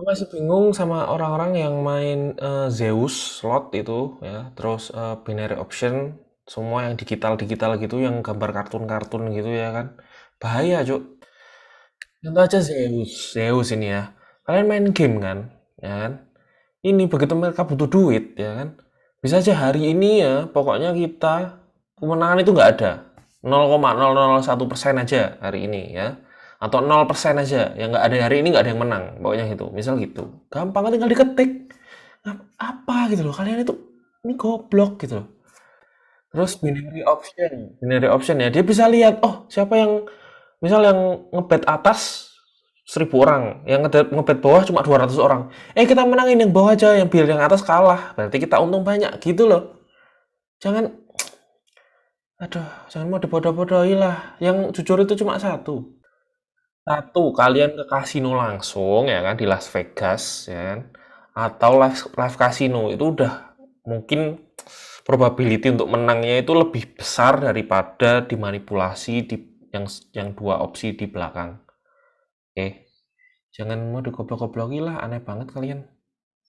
Gue masih bingung sama orang-orang yang main uh, Zeus slot itu ya, terus uh, binary option, semua yang digital-digital gitu, yang gambar kartun-kartun gitu ya kan. Bahaya, Cuk. Contoh aja Zeus, Zeus ini ya. Kalian main game kan, ya kan? Ini begitu mereka butuh duit, ya kan? Bisa aja hari ini ya, pokoknya kita kemenangan itu nggak ada. 0,001 persen aja hari ini ya atau 0% aja yang nggak ada hari ini nggak ada yang menang pokoknya gitu misal gitu gampang tinggal diketik nah, apa gitu loh kalian itu ini goblok gitu loh terus binary option binary option ya dia bisa lihat oh siapa yang misal yang ngebet atas 1000 orang yang ngebet, ngebet bawah cuma 200 orang eh kita menangin yang bawah aja yang biar yang atas kalah berarti kita untung banyak gitu loh jangan aduh jangan mau dibodoh-bodohi lah yang jujur itu cuma satu satu, kalian ke kasino langsung ya kan di Las Vegas ya kan, atau live live kasino itu udah mungkin probability untuk menangnya itu lebih besar daripada dimanipulasi di yang yang dua opsi di belakang. Oke. Jangan mau digoblok-goblokin lah, aneh banget kalian.